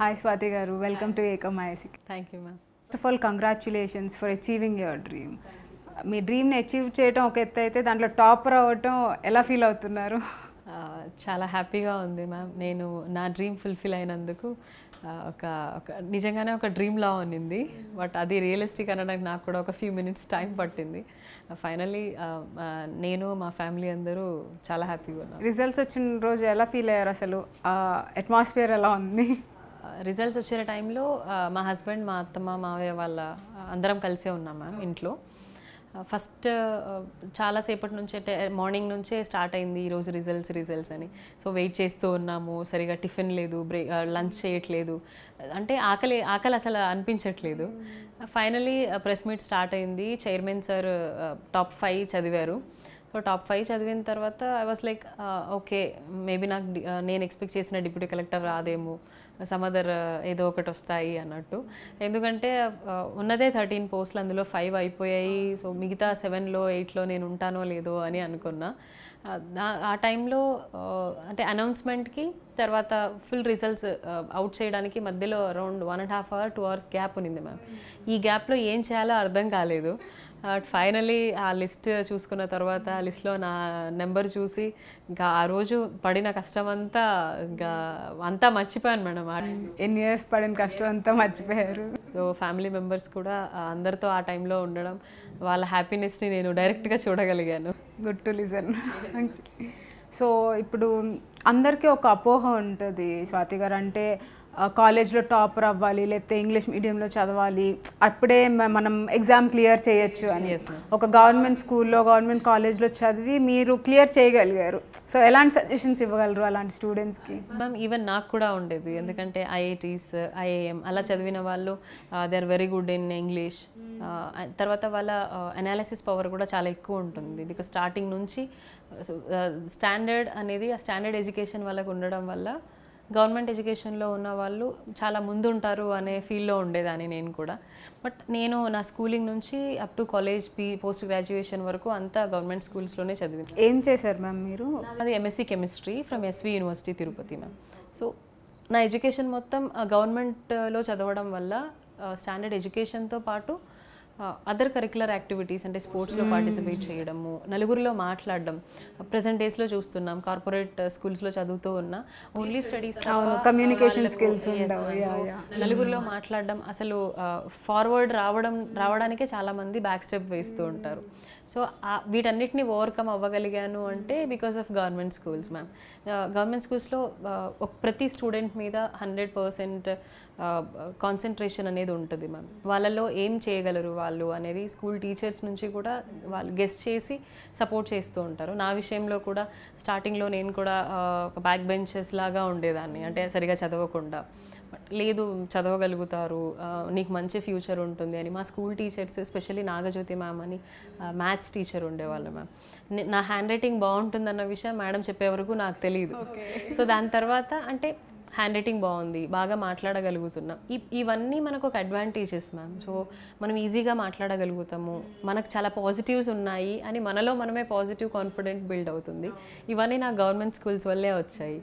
Hi Swathi garu welcome to ఏకమ్ ఐసిక్ thank you ma'am first of all congratulations for achieving your dream మీ డ్రీమ్ని అచీవ్ చేయడం ఒక ఎత్తు అయితే దాంట్లో టాపర్ అవ్వటం ఎలా ఫీల్ అవుతున్నారు చాలా హ్యాపీగా ఉంది మ్యామ్ నేను నా డ్రీమ్ ఫుల్ఫిల్ అయినందుకు ఒక ఒక నిజంగానే ఒక డ్రీమ్లా ఉన్నింది బట్ అది రియలిస్టిక్ అనడానికి నాకు కూడా ఒక ఫ్యూ మినిట్స్ టైం పట్టింది ఫైనలీ uh, నేను మా ఫ్యామిలీ అందరూ చాలా హ్యాపీగా ఉన్నాం రిజల్ట్స్ వచ్చిన రోజు ఎలా ఫీల్ అయ్యారు అసలు అట్మాస్ఫియర్ ఎలా ఉంది రిజల్ట్స్ వచ్చే టైంలో మా హస్బెండ్ మా అత్తమ్మ మావయ్య వాళ్ళ అందరం కలిసే ఉన్నాం మ్యామ్ ఇంట్లో ఫస్ట్ చాలాసేపటి నుంచి అంటే మార్నింగ్ నుంచే స్టార్ట్ అయింది ఈరోజు రిజల్ట్స్ రిజల్ట్స్ అని సో వెయిట్ చేస్తూ ఉన్నాము సరిగా టిఫిన్ లేదు బ్రే లంచ్ చేయట్లేదు అంటే ఆకలి ఆకలి అసలు అనిపించట్లేదు hmm. Finally press meet start అయింది చైర్మన్ సార్ టాప్ ఫైవ్ చదివారు సో టాప్ ఫైవ్ చదివిన తర్వాత I was like okay maybe నాకు నేను ఎక్స్పెక్ట్ చేసిన డిప్యూటీ కలెక్టర్ రాదేమో సమదర్ uh, ఏదో ఒకటి వస్తాయి అన్నట్టు ఎందుకంటే ఉన్నదే థర్టీన్ పోస్టులు అందులో ఫైవ్ అయిపోయాయి సో మిగతా సెవెన్లో ఎయిట్లో నేను ఉంటానో లేదో అని అనుకున్నా ఆ టైంలో అంటే అనౌన్స్మెంట్కి తర్వాత ఫుల్ రిజల్ట్స్ అవుట్ చేయడానికి మధ్యలో around one and half hour two hours gap ఉంది మ్యామ్ ఈ గ్యాప్లో ఏం చేయాలో అర్థం కాలేదు ఫైనలీ uh, ఆ లిస్ట్ చూసుకున్న తర్వాత ఆ లిస్ట్లో నా నెంబర్ చూసి ఇంకా ఆ రోజు పడిన కష్టం అంతా ఇంకా అంతా మర్చిపోయాను మేడం ఎన్ని ఇయర్స్ పడిన కష్టం అంతా మర్చిపోయారు సో ఫ్యామిలీ మెంబర్స్ కూడా అందరితో ఆ టైంలో ఉండడం వాళ్ళ హ్యాపీనెస్ని నేను డైరెక్ట్గా చూడగలిగాను గుడ్ టు లిజన్ సో ఇప్పుడు అందరికీ ఒక అపోహ ఉంటుంది స్వాతి గారు అంటే కాలేజ్లో టాపర్ అవ్వాలి లేకపోతే ఇంగ్లీష్ మీడియంలో చదవాలి అప్పుడే మనం ఎగ్జామ్ క్లియర్ చేయొచ్చు అని ఒక గవర్నమెంట్ స్కూల్లో గవర్నమెంట్ కాలేజ్లో చదివి మీరు క్లియర్ చేయగలిగారు సో ఎలాంటి సజెషన్స్ ఇవ్వగలరు అలాంటి స్టూడెంట్స్కి మ్యామ్ ఈవెన్ నాకు కూడా ఉండేది ఎందుకంటే ఐఐటీస్ ఐఐఎం అలా చదివిన వాళ్ళు they are very good in English తర్వాత వాళ్ళ అనాలిసిస్ uh, పవర్ కూడా చాలా ఎక్కువ ఉంటుంది బికాస్ స్టార్టింగ్ నుంచి స్టాండర్డ్ uh, uh, అనేది ఆ స్టాండర్డ్ ఎడ్యుకేషన్ వాళ్ళకు ఉండడం వల్ల గవర్నమెంట్ ఎడ్యుకేషన్లో ఉన్న వాళ్ళు చాలా ముందుంటారు అనే ఫీల్లో ఉండేదాన్ని నేను కూడా బట్ నేను నా స్కూలింగ్ నుంచి అప్ టు కాలేజ్ పీ పోస్ట్ గ్రాడ్యుయేషన్ వరకు అంతా గవర్నమెంట్ స్కూల్స్లోనే చదివింది ఏం చేశారు మ్యామ్ మీరు అది MSc chemistry from SV university Tirupati ma'am so నా ఎడ్యుకేషన్ మొత్తం గవర్నమెంట్లో చదవడం వల్ల స్టాండర్డ్ ఎడ్యుకేషన్తో పాటు అదర్ కరికులర్ యాక్టివిటీస్ అంటే స్పోర్ట్స్లో పార్టిసిపేట్ hmm. చేయడము నలుగురిలో మాట్లాడడం ప్రజెంట్ డేస్లో చూస్తున్నాం కార్పొరేట్ స్కూల్స్లో uh, చదువుతూ ఉన్న ఓన్లీ స్టడీస్ కమ్యూనికేషన్ స్కిల్స్ నలుగురిలో మాట్లాడడం అసలు ఫార్వర్డ్ uh, రావడం రావడానికే చాలామంది బ్యాక్ స్టెప్ వేస్తూ ఉంటారు సో వీటన్నిటిని ఓవర్కమ్ అవ్వగలిగాను అంటే because of government schools ma'am government స్కూల్స్లో ప్రతి స్టూడెంట్ మీద హండ్రెడ్ పర్సెంట్ కాన్సన్ట్రేషన్ అనేది ఉంటుంది మ్యామ్ వాళ్ళలో ఏం చేయగలరు వాళ్ళు అనేది స్కూల్ టీచర్స్ నుంచి కూడా వాళ్ళు గెస్ట్ చేసి సపోర్ట్ చేస్తూ ఉంటారు నా విషయంలో కూడా స్టార్టింగ్లో నేను కూడా బ్యాక్ uh, బెంచెస్ లాగా ఉండేదాన్ని అంటే సరిగా చదవకుండా లేదు చదవగలుగుతారు నీకు మంచి ఫ్యూచర్ ఉంటుంది అని మా school teachers specially Nagajyothi ma'am అని మ్యాథ్స్ టీచర్ ఉండేవాళ్ళు మ్యామ్ నా హ్యాండ్ రైటింగ్ బాగుంటుందన్న విషయం మేడం చెప్పే వరకు నాకు తెలియదు సో దాని తర్వాత అంటే హ్యాండ్ రైటింగ్ బాగుంది బాగా మాట్లాడగలుగుతున్నాం ఇవన్నీ మనకు ఒక అడ్వాంటేజెస్ మ్యామ్ సో మనం ఈజీగా మాట్లాడగలుగుతాము మనకు చాలా పాజిటివ్స్ ఉన్నాయి అని మనలో మనమే పాజిటివ్ కాన్ఫిడెంట్ బిల్డ్ అవుతుంది ఇవన్నీ నా గవర్నమెంట్ స్కూల్స్ వల్లే వచ్చాయి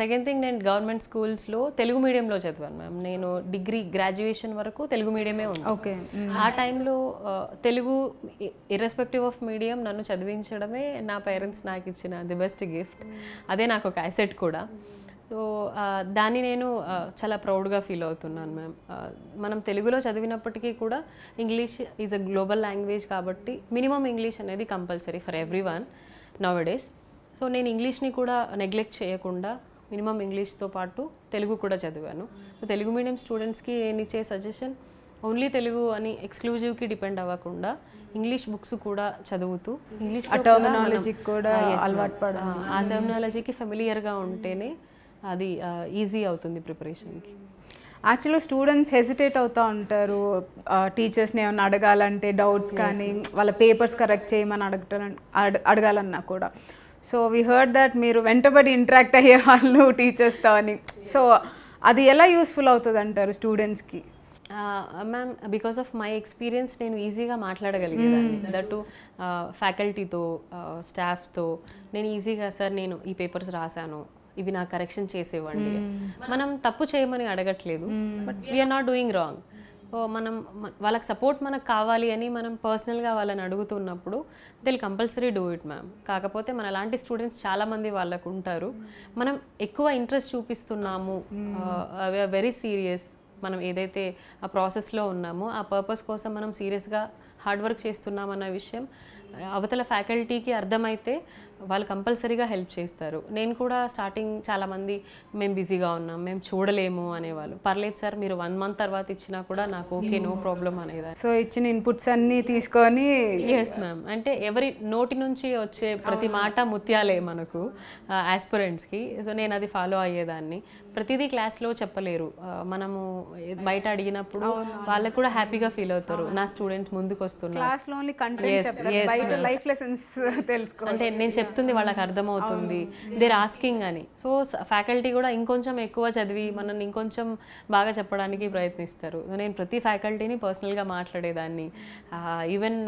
సెకండ్ థింగ్ నేను గవర్నమెంట్ స్కూల్స్లో తెలుగు మీడియంలో చదివాను మ్యామ్ నేను డిగ్రీ గ్రాడ్యుయేషన్ వరకు తెలుగు మీడియమే ఉంది ఓకే ఆ టైంలో తెలుగు ఇర్రెస్పెక్టివ్ ఆఫ్ మీడియం నన్ను చదివించడమే నా పేరెంట్స్ నాకు ఇచ్చిన ది బెస్ట్ గిఫ్ట్ అదే నాకు ఒక అసెట్ కూడా సో దాన్ని నేను చాలా ప్రౌడ్గా ఫీల్ అవుతున్నాను మ్యామ్ మనం తెలుగులో చదివినప్పటికీ కూడా English is a global language కాబట్టి మినిమం ఇంగ్లీష్ అనేది compulsory for everyone nowadays so నేను ఇంగ్లీష్ని కూడా నెగ్లెక్ట్ చేయకుండా మినిమం ఇంగ్లీష్తో పాటు తెలుగు కూడా చదివాను సో తెలుగు మీడియం స్టూడెంట్స్కి నేను ఇచ్చే సజెషన్ ఓన్లీ తెలుగు అని ఎక్స్క్లూజివ్కి డిపెండ్ అవ్వకుండా ఇంగ్లీష్ బుక్స్ కూడా చదువుతూ ఇంగ్లీష్ టర్మినాలజీ కూడా ah, అలవాటు ah, ఆ టర్మినాలజీకి ఫెమిలియర్గా ఉంటేనే అది ఈజీ అవుతుంది ప్రిపరేషన్కి యాక్చువల్గా స్టూడెంట్స్ హెసిటేట్ అవుతూ ఉంటారు టీచర్స్ని ఏమైనా అడగాలంటే డౌట్స్ కానీ వాళ్ళ పేపర్స్ కరెక్ట్ చేయమని అడగటం అడగాలన్నా కూడా సో వీ హర్డ్ దట్ మీరు వెంటబడి ఇంటరాక్ట్ అయ్యే వాళ్ళు టీచర్స్తో అని సో అది ఎలా యూస్ఫుల్ అవుతుంది అంటారు స్టూడెంట్స్కి ma'am because of my experience నేను ఈజీగా మాట్లాడగలిగాను దట్టు ఫ్యాకల్టీతో స్టాఫ్తో నేను ఈజీగా సార్ నేను ఈ పేపర్స్ రాశాను ఇవి నా కరెక్షన్ చేసేవాడిని hmm. మనం తప్పు చేయమని అడగట్లేదు but we are not doing wrong మనం వాళ్ళకి సపోర్ట్ మనకు కావాలి అని మనం పర్సనల్గా వాళ్ళని అడుగుతున్నప్పుడు they'll compulsory do it ma'am కాకపోతే మన లాంటి స్టూడెంట్స్ చాలామంది వాళ్ళకు ఉంటారు మనం ఎక్కువ ఇంట్రెస్ట్ చూపిస్తున్నాము వెరీ hmm. సీరియస్ మనం ఏదైతే ఆ ప్రాసెస్లో ఉన్నామో ఆ పర్పస్ కోసం మనం సీరియస్గా హార్డ్ వర్క్ చేస్తున్నామన్న విషయం అవతల ఫ్యాకల్టీకి అర్థమైతే వాళ్ళు కంపల్సరీగా హెల్ప్ చేస్తారు నేను కూడా స్టార్టింగ్ చాలామంది మేము బిజీగా ఉన్నాం మేము చూడలేము అనేవాళ్ళు పర్లేదు సార్ మీరు వన్ మంత్ తర్వాత ఇచ్చినా కూడా నాకు ఓకే నో ప్రాబ్లం అనేది సో ఇచ్చిన ఇన్పుట్స్ అన్ని తీసుకొని ఎస్ మ్యామ్ అంటే ఎవరి నోటి నుంచి వచ్చే ప్రతి మాట ముత్యాలే మనకు ఆస్పిరెంట్స్కి సో నేను అది ఫాలో అయ్యేదాన్ని ప్రతిదీ క్లాస్ లో చెప్పలేరు మనము బయట అడిగినప్పుడు వాళ్ళకు కూడా హ్యాపీగా ఫీల్ అవుతారు నా స్టూడెంట్ ముందుకు వస్తున్నారు అంటే నేను చెప్తుంది వాళ్ళకి అర్థమవుతుంది దేర్ ఆస్కింగ్ అని సో ఫ్యాకల్టీ కూడా ఇంకొంచెం ఎక్కువ చదివి మనల్ని ఇంకొంచెం బాగా చెప్పడానికి ప్రయత్నిస్తారు నేను ప్రతి ఫ్యాకల్టీని పర్సనల్ గా మాట్లాడేదాన్ని ఈవెన్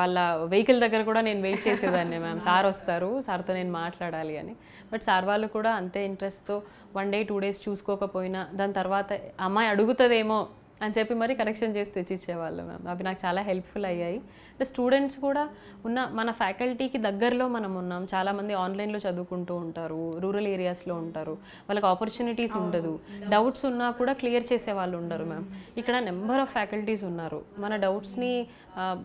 వాళ్ళ వెహికల్ దగ్గర కూడా నేను వెయిట్ చేసేదాన్ని మ్యామ్ సార్ వస్తారు సార్తో నేను మాట్లాడాలి అని బట్ సార్ వాళ్ళు కూడా అంతే ఇంట్రెస్ట్తో వన్ డే టూ డేస్ చూసుకోకపోయినా దాని తర్వాత అమ్మాయి అడుగుతుందేమో అని చెప్పి మరి కరెక్షన్ చేసి తెచ్చిచ్చేవాళ్ళు మ్యామ్ అవి నాకు చాలా హెల్ప్ఫుల్ అయ్యాయి అంటే స్టూడెంట్స్ కూడా ఉన్న మన ఫ్యాకల్టీకి దగ్గరలో మనం ఉన్నాం చాలామంది ఆన్లైన్లో చదువుకుంటూ ఉంటారు రూరల్ ఏరియాస్లో ఉంటారు వాళ్ళకి ఆపర్చునిటీస్ ఉండదు డౌట్స్ ఉన్నా కూడా క్లియర్ చేసే వాళ్ళు ఉండరు మ్యామ్ ఇక్కడ నెంబర్ ఆఫ్ ఫ్యాకల్టీస్ ఉన్నారు మన డౌట్స్ని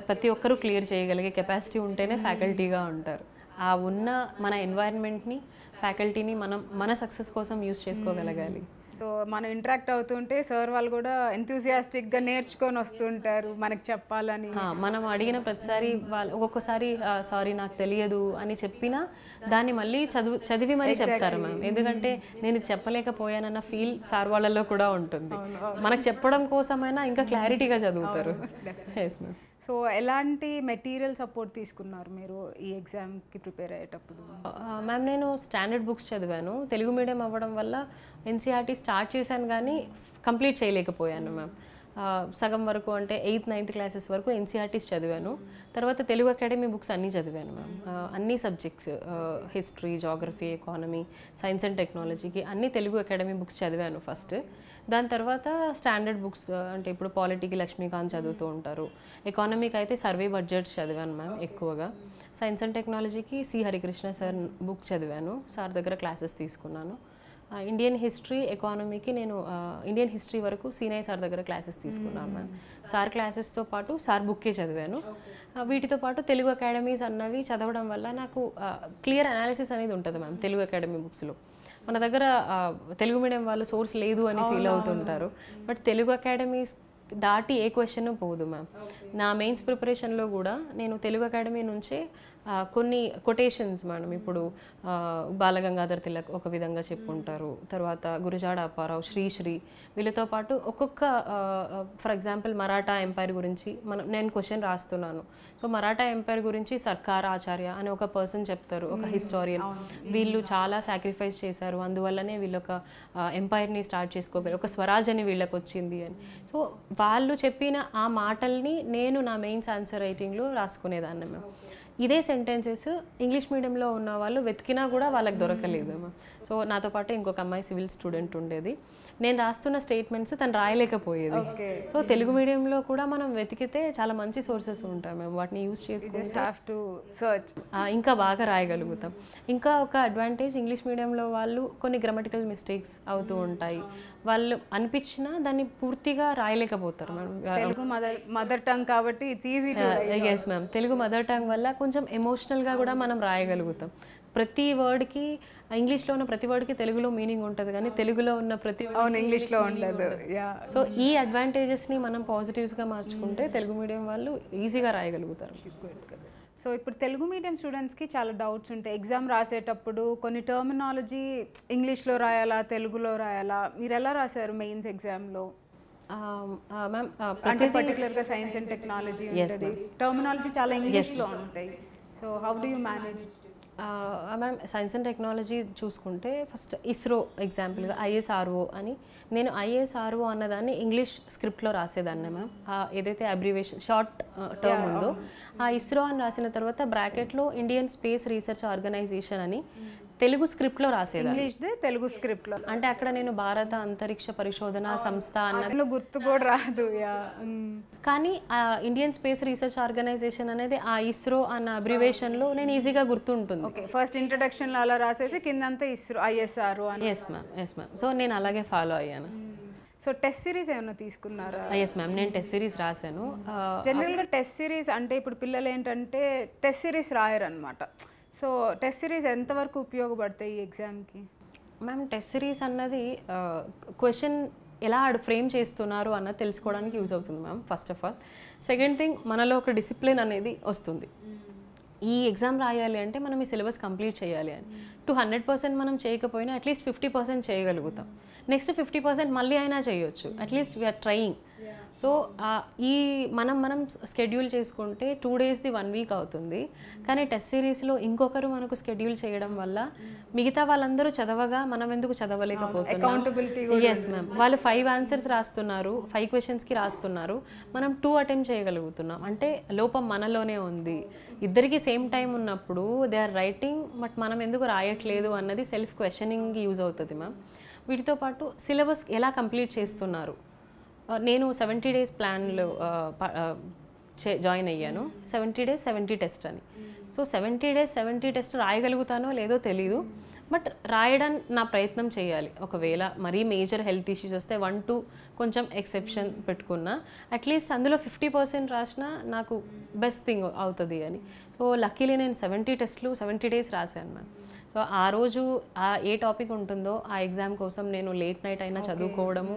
ప్రతి ఒక్కరూ క్లియర్ చేయగలిగే కెపాసిటీ ఉంటేనే ఫ్యాకల్టీగా ఉంటారు ఆ ఉన్న మన ఎన్వైరన్మెంట్ని ఫ్యాకల్టీని మనం మన సక్సెస్ కోసం యూజ్ చేసుకోగలగాలి సో మనం ఇంటరాక్ట్ అవుతుంటే సార్ వాళ్ళు కూడా గా నేర్చుకొని వస్తుంటారు మనకు చెప్పాలని మనం అడిగిన ప్రతిసారి వాళ్ళు ఒక్కొక్కసారి సారీ నాకు తెలియదు అని చెప్పినా దాన్ని మళ్ళీ చదువు చదివి మరీ చెప్తారు మ్యామ్ ఎందుకంటే నేను చెప్పలేకపోయానన్న ఫీల్ సార్ వాళ్ళలో కూడా ఉంటుంది మనకు చెప్పడం కోసమైనా ఇంకా క్లారిటీగా చదువుతారు ఎస్ మ్యామ్ సో ఎలాంటి మెటీరియల్ సపోర్ట్ తీసుకున్నారు మీరు ఈ ఎగ్జామ్కి ప్రిపేర్ అయ్యేటప్పుడు మ్యామ్ నేను స్టాండర్డ్ బుక్స్ చదివాను తెలుగు మీడియం అవ్వడం వల్ల ఎన్సీఆర్టీ స్టార్ట్ చేశాను కానీ కంప్లీట్ చేయలేకపోయాను మ్యామ్ సగం వరకు అంటే ఎయిత్ నైన్త్ క్లాసెస్ వరకు ఎన్సీఆర్టీస్ చదివాను తర్వాత తెలుగు అకాడమీ బుక్స్ అన్నీ చదివాను మ్యామ్ అన్ని subjects history geography economy science and టెక్నాలజీకి అన్ని తెలుగు అకాడమీ బుక్స్ చదివాను ఫస్ట్ దాని తర్వాత స్టాండర్డ్ బుక్స్ అంటే ఇప్పుడు పాలిటీకి లక్ష్మీకాంత్ చదువుతూ ఉంటారు ఎకానమీకి అయితే సర్వే బడ్జెట్స్ చదివాను మ్యామ్ ఎక్కువగా సైన్స్ అండ్ టెక్నాలజీకి సి హరికృష్ణ సార్ బుక్ చదివాను సార్ దగ్గర క్లాసెస్ తీసుకున్నాను ఇండియన్ హిస్టరీ ఎకానమీకి నేను ఇండియన్ హిస్టరీ వరకు సీనియర్ సార్ దగ్గర క్లాసెస్ తీసుకున్నాను మ్యామ్ సార్ క్లాసెస్తో పాటు సార్ బుక్కే చదివాను వీటితో పాటు తెలుగు అకాడమీస్ అన్నవి చదవడం వల్ల నాకు క్లియర్ అనాలిసిస్ అనేది ఉంటుంది మ్యామ్ తెలుగు అకాడమీ బుక్స్లో మన దగ్గర తెలుగు మీడియం వాళ్ళు సోర్స్ లేదు అని ఫీల్ అవుతుంటారు బట్ తెలుగు అకాడమీస్ దాటి ఏ క్వశ్చన్ పోదు మ్యామ్ నా మెయిన్స్ ప్రిపరేషన్లో కూడా నేను తెలుగు అకాడమీ నుంచే కొన్ని కొటేషన్స్ మేడం ఇప్పుడు బాలగంగాధర్ తిలక్ ఒక విధంగా చెప్పుకుంటారు తర్వాత గురజాడ అప్పారావు శ్రీశ్రీ వీళ్ళతో పాటు ఒక్కొక్క ఫర్ ఎగ్జాంపుల్ మరాఠా ఎంపైర్ గురించి మనం నేను క్వశ్చన్ రాస్తున్నాను సో మరాఠా ఎంపైర్ గురించి సర్కార్ ఆచార్య అనే ఒక పర్సన్ చెప్తారు ఒక హిస్టారియన్ వీళ్ళు చాలా సాక్రిఫైస్ చేశారు అందువల్లనే వీళ్ళు ఒక ఎంపైర్ని స్టార్ట్ చేసుకోగలరు ఒక స్వరాజ్ అని వీళ్ళకి వచ్చింది అని సో వాళ్ళు చెప్పిన ఆ మాటల్ని నేను నా మెయిన్స్ ఆన్సర్ రైటింగ్లో రాసుకునేదాన్ని మేము ఇదే సెంటెన్సెస్ ఇంగ్లీష్ మీడియంలో ఉన్న వాళ్ళు వెతికినా కూడా వాళ్ళకి దొరకలేదు సో hmm. నాతో పాటు ఇంకొక అమ్మాయి సివిల్ స్టూడెంట్ ఉండేది నేను రాస్తున్న స్టేట్మెంట్స్ తను రాయలేకపోయేది సో తెలుగు మీడియంలో కూడా మనం వెతికితే చాలా మంచి సోర్సెస్ ఉంటాయి మేము వాటిని యూస్ సర్చ్ ఇంకా బాగా రాయగలుగుతాం ఇంకా ఒక అడ్వాంటేజ్ ఇంగ్లీష్ మీడియంలో వాళ్ళు కొన్ని గ్రామటికల్ మిస్టేక్స్ అవుతూ hmm. ఉంటాయి వాళ్ళు అనిపించినా దాన్ని పూర్తిగా రాయలేకపోతారు hmm. Telugu mother mother tongue కాబట్టి easy yes ma'am Telugu mother tongue వల్ల కొంచెం ఎమోషనల్గా కూడా hmm. మనం రాయగలుగుతాం ప్రతి వర్డ్కి ఇంగ్లీష్లో ఉన్న ప్రతి వర్డ్కి తెలుగులో మీనింగ్ ఉంటుంది కానీ తెలుగులో ఉన్న ప్రతి అవును ఇంగ్లీష్లో ఉండదు సో ఈ అడ్వాంటేజెస్ని మనం పాజిటివ్స్గా మార్చుకుంటే hmm. తెలుగు మీడియం వాళ్ళు ఈజీగా రాయగలుగుతారు సో ఇప్పుడు తెలుగు మీడియం స్టూడెంట్స్కి చాలా డౌట్స్ ఉంటాయి ఎగ్జామ్ రాసేటప్పుడు కొన్ని టర్మినాలజీ ఇంగ్లీష్లో రాయాలా తెలుగులో రాయాలా మీరు ఎలా రాశారు మెయిన్స్ ఎగ్జామ్లో మ్యామ్ అంటే పర్టికులర్గా సైన్స్ అండ్ టెక్నాలజీ టర్మినాలజీ చాలా ఇంగ్లీష్లో ఉంటాయి so how do you manage ma'am science and technology చూసుకుంటే ఫస్ట్ ఇస్రో ఎగ్జాంపుల్గా ఐఎస్ఆర్ఓ అని నేను ఐఎస్ఆర్ఓ అన్నదాన్ని ఇంగ్లీష్ స్క్రిప్ట్లో రాసేదాన్ని మ్యామ్ ఏదైతే అబ్రివేషన్ షార్ట్ టర్మ్ ఉందో ఆ ఇస్రో అని రాసిన తర్వాత బ్రాకెట్లో ఇండియన్ స్పేస్ రీసెర్చ్ ఆర్గనైజేషన్ అని తెలుగు స్క్రిప్ట్లో రాసేది ఇంగ్లీష్దే తెలుగు స్క్రిప్ట్లో అంటే అక్కడ నేను భారత అంతరిక్ష పరిశోధన సంస్థ అన్న గుర్తు కూడా రాదు కానీ ఇండియన్ స్పేస్ రీసెర్చ్ ఆర్గనైజేషన్ అనేది ఆ ఇస్రో అన్న అబ్రివేషన్ లో నేను ఈజీగా గుర్తుంటుంది ఓకే ఫస్ట్ ఇంట్రడక్షన్ లో అలా రాసేసి కిందంతా ISRO ISR yes ma'am yes ma'am so నేను అలాగే ఫాలో అయ్యాను సో టెస్ట్ సిరీస్ ఏమైనా తీసుకున్నారా ఎస్ ah, మ్యామ్ నేను టెస్ట్ సిరీస్ రాశాను జనరల్గా టెస్ట్ సిరీస్ అంటే ఇప్పుడు పిల్లలు ఏంటంటే టెస్ట్ సిరీస్ రాయరు అనమాట సో టెస్ట్ సిరీస్ ఎంతవరకు ఉపయోగపడతాయి ఈ ఎగ్జామ్కి మ్యామ్ టెస్ట్ సిరీస్ అన్నది క్వశ్చన్ ఎలా ఆడు ఫ్రేమ్ చేస్తున్నారు అన్నది తెలుసుకోవడానికి యూజ్ అవుతుంది ma'am first of all second thing మనలో ఒక డిసిప్లిన్ అనేది వస్తుంది ఈ ఎగ్జామ్ రాయాలి అంటే మనం ఈ సిలబస్ కంప్లీట్ చేయాలి అని టు హండ్రెడ్ పర్సెంట్ మనం చేయకపోయినా అట్లీస్ట్ ఫిఫ్టీ పర్సెంట్ చేయగలుగుతాం నెక్స్ట్ ఫిఫ్టీ పర్సెంట్ మళ్ళీ అయినా చేయొచ్చు అట్లీస్ట్ వీఆర్ ట్రయింగ్ సో ఈ మనం మనం స్కెడ్యూల్ చేసుకుంటే టూ డేస్ది వన్ వీక్ అవుతుంది కానీ టెస్ట్ సిరీస్లో ఇంకొకరు మనకు స్కెడ్యూల్ చేయడం వల్ల మిగతా వాళ్ళందరూ చదవగా మనం ఎందుకు చదవలేకపోతుంది ఎస్ మ్యామ్ వాళ్ళు ఫైవ్ ఆన్సర్స్ రాస్తున్నారు ఫైవ్ క్వశ్చన్స్కి రాస్తున్నారు మనం టూ అటెంప్ట్ చేయగలుగుతున్నాం అంటే లోపం మనలోనే ఉంది ఇద్దరికి సేమ్ టైం ఉన్నప్పుడు దే ఆర్ రైటింగ్ బట్ మనం ఎందుకు రాయట్లేదు అన్నది సెల్ఫ్ క్వశ్చనింగ్ యూజ్ అవుతుంది మ్యామ్ వీటితో పాటు సిలబస్ ఎలా కంప్లీట్ చేస్తున్నారు Uh, నేను సెవెంటీ డేస్ ప్లాన్లో జాయిన్ అయ్యాను సెవెంటీ డేస్ సెవెంటీ టెస్ట్ అని so seventy days seventy test రాయగలుగుతానో లేదో తెలీదు బట్ రాయడానికి నా ప్రయత్నం చేయాలి ఒకవేళ మరీ మేజర్ హెల్త్ ఇష్యూస్ వస్తే వన్ టూ కొంచెం ఎక్సెప్షన్ పెట్టుకున్నా అట్లీస్ట్ అందులో ఫిఫ్టీ పర్సెంట్ రాసినా నాకు బెస్ట్ థింగ్ అవుతుంది అని సో లక్కీలీ నేను సెవెంటీ టెస్ట్లు సెవెంటీ డేస్ రాశాను మ్యామ్ సో ఆ రోజు ఆ ఏ టాపిక్ ఉంటుందో ఆ ఎగ్జామ్ కోసం నేను లేట్ నైట్ అయినా చదువుకోవడము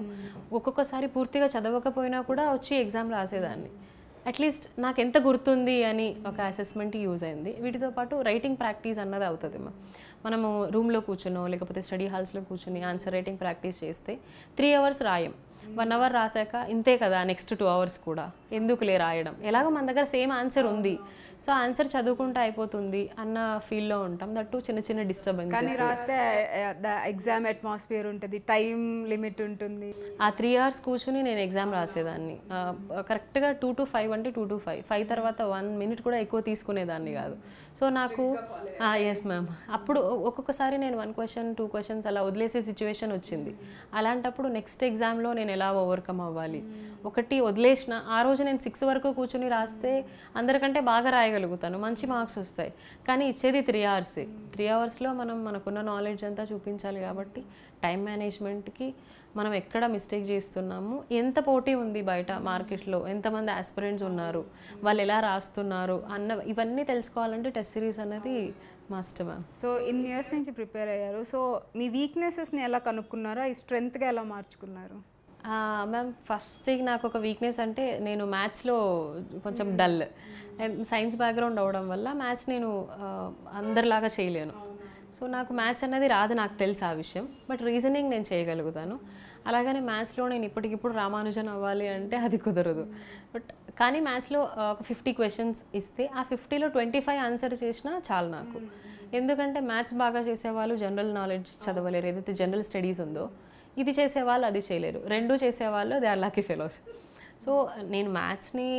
ఒక్కొక్కసారి పూర్తిగా చదవకపోయినా కూడా వచ్చి ఎగ్జామ్ రాసేదాన్ని అట్లీస్ట్ నాకు ఎంత గుర్తుంది అని ఒక అసెస్మెంట్ యూజ్ అయింది వీటితో పాటు రైటింగ్ ప్రాక్టీస్ అన్నది అవుతుంది మా మనము రూమ్లో కూర్చునో లేకపోతే స్టడీ హాల్స్లో కూర్చుని ఆన్సర్ రైటింగ్ ప్రాక్టీస్ చేస్తే త్రీ అవర్స్ రాయం వన్ అవర్ రాశాక ఇంతే కదా నెక్స్ట్ టూ అవర్స్ కూడా ఎందుకులే రాయడం ఎలాగో మన దగ్గర సేమ్ ఆన్సర్ ఉంది సో ఆన్సర్ చదువుకుంటే అయిపోతుంది అన్న ఫీల్లో ఉంటాం దట్టు చిన్న చిన్న డిస్టర్బెన్స్ కానీ రాస్తే ఎగ్జామ్ అట్మాస్ఫియర్ ఉంటుంది టైం లిమిట్ ఉంటుంది ఆ త్రీ అవర్స్ కూర్చుని నేను ఎగ్జామ్ రాసేదాన్ని కరెక్ట్గా టూ టు ఫైవ్ అంటే టూ టు ఫైవ్ ఫైవ్ తర్వాత వన్ మినిట్ కూడా ఎక్కువ తీసుకునేదాన్ని కాదు సో నాకు ఎస్ మ్యామ్ అప్పుడు ఒక్కొక్కసారి నేను వన్ క్వశ్చన్ టూ క్వశ్చన్స్ అలా వదిలేసే సిచ్యువేషన్ వచ్చింది అలాంటప్పుడు నెక్స్ట్ ఎగ్జామ్లో నేను ఎలా ఓవర్కమ్ అవ్వాలి ఒకటి వదిలేసిన ఆ రోజు నేను సిక్స్ వరకు కూర్చుని రాస్తే అందరికంటే బాగా రాయగలుగుతాను మంచి మార్క్స్ వస్తాయి కానీ ఇచ్చేది త్రీ అవర్స్ త్రీ అవర్స్లో మనం మనకున్న నాలెడ్జ్ అంతా చూపించాలి కాబట్టి టైం మేనేజ్మెంట్కి మనం ఎక్కడ మిస్టేక్ చేస్తున్నాము ఎంత పోటీ ఉంది బయట మార్కెట్లో ఎంతమంది ఆస్పిరెంట్స్ ఉన్నారు వాళ్ళు ఎలా రాస్తున్నారు అన్న ఇవన్నీ తెలుసుకోవాలంటే టెస్ట్ సిరీస్ అనేది మస్ట్ మ్యామ్ సో ఇన్ని ఇయర్స్ నుంచి ప్రిపేర్ అయ్యారు సో మీ వీక్నెసెస్ని ఎలా కనుక్కున్నారో ఈ స్ట్రెంత్గా ఎలా మార్చుకున్నారు మ్యామ్ ఫస్ట్ థింగ్ నాకు ఒక వీక్నెస్ అంటే నేను మ్యాథ్స్లో కొంచెం డల్ అండ్ సైన్స్ బ్యాక్గ్రౌండ్ అవడం వల్ల మ్యాథ్స్ నేను అందరిలాగా చేయలేను సో నాకు మ్యాథ్స్ అనేది రాదు నాకు తెలుసు ఆ విషయం బట్ రీజనింగ్ నేను చేయగలుగుతాను అలాగనే మ్యాథ్స్లో నేను ఇప్పటికిప్పుడు రామానుజన్ అవ్వాలి అంటే అది కుదరదు బట్ hmm. కానీ మ్యాథ్స్లో ఒక ఫిఫ్టీ క్వశ్చన్స్ ఇస్తే ఆ ఫిఫ్టీలో ట్వంటీ ఫైవ్ ఆన్సర్ చేసినా చాలు నాకు hmm. ఎందుకంటే మ్యాథ్స్ బాగా చేసేవాళ్ళు జనరల్ నాలెడ్జ్ చదవలేరు ఏదైతే జనరల్ స్టడీస్ ఉందో ఇది చేసేవాళ్ళు అది చేయలేరు రెండు చేసేవాళ్ళు they are lucky fellows so నేను మ్యాథ్స్ని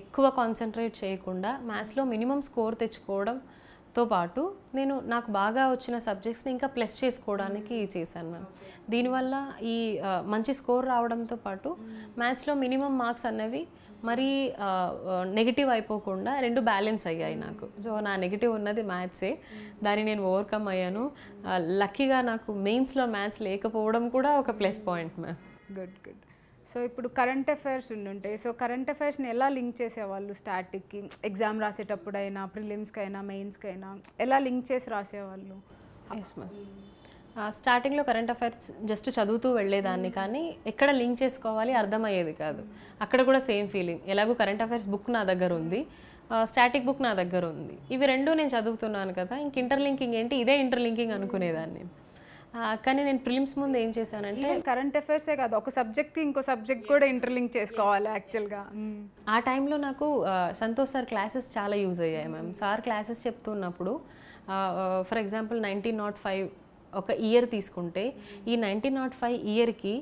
ఎక్కువ కాన్సన్ట్రేట్ చేయకుండా మ్యాథ్స్లో మినిమం స్కోర్ తెచ్చుకోవడంతో పాటు నేను నాకు బాగా వచ్చిన సబ్జెక్ట్స్ని ఇంకా ప్లస్ చేసుకోవడానికి చేశాను మ్యామ్ దీనివల్ల ఈ మంచి స్కోర్ రావడంతో పాటు మ్యాథ్స్లో మినిమం మార్క్స్ అన్నవి మరి నెగిటివ్ అయిపోకుండా రెండు బ్యాలెన్స్ అయ్యాయి నాకు సో నా నెగిటివ్ ఉన్నది మ్యాథ్సే దాన్ని నేను ఓవర్కమ్ అయ్యాను లక్కీగా నాకు మెయిన్స్లో మ్యాథ్స్ లేకపోవడం కూడా ఒక plus point ma'am good good so ఇప్పుడు కరెంట్ అఫైర్స్ ఉండుంటాయి సో కరెంట్ అఫైర్స్ని ఎలా లింక్ చేసేవాళ్ళు స్టాటిక్కి ఎగ్జామ్ రాసేటప్పుడైనా ప్రిలిమ్స్కి అయినా మెయిన్స్కి అయినా ఎలా లింక్ చేసి రాసేవాళ్ళు ఎస్ మ్యామ్ స్టార్టింగ్లో కరెంట్ అఫైర్స్ జస్ట్ చదువుతూ వెళ్ళేదాన్ని hmm. కానీ ఎక్కడ లింక్ చేసుకోవాలి అర్థమయ్యేది కాదు అక్కడ కూడా సేమ్ ఫీలింగ్ ఎలాగో కరెంట్ అఫైర్స్ బుక్ నా దగ్గర ఉంది స్టాటిక్ hmm. బుక్ నా దగ్గర ఉంది ఇవి రెండు నేను చదువుతున్నాను కదా ఇంక ఇంటర్లింకింగ్ ఏంటి ఇదే ఇంటర్లింకింగ్ అనుకునేదాన్ని కానీ నేను ప్రిలిమ్స్ ముందు ఏం చేశానంటే కరెంట్ అఫైర్సే కాదు ఒక సబ్జెక్ట్ ఇంకో సబ్జెక్ట్ కూడా ఇంటర్లింక్ చేసుకోవాలి యాక్చువల్గా hmm. ఆ టైంలో నాకు సంతోష్ సార్ క్లాసెస్ చాలా యూజ్ అయ్యాయి మ్యామ్ సార్ క్లాసెస్ చెప్తున్నప్పుడు for example nineteen naught five ఒక ఇయర్ తీసుకుంటే ఈ నైన్టీన్ నాట్ ఫైవ్ ఇయర్కి